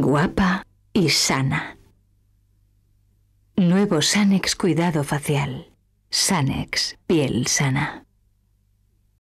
guapa y sana. Nuevo Sanex Cuidado Facial. Sanex, piel sana.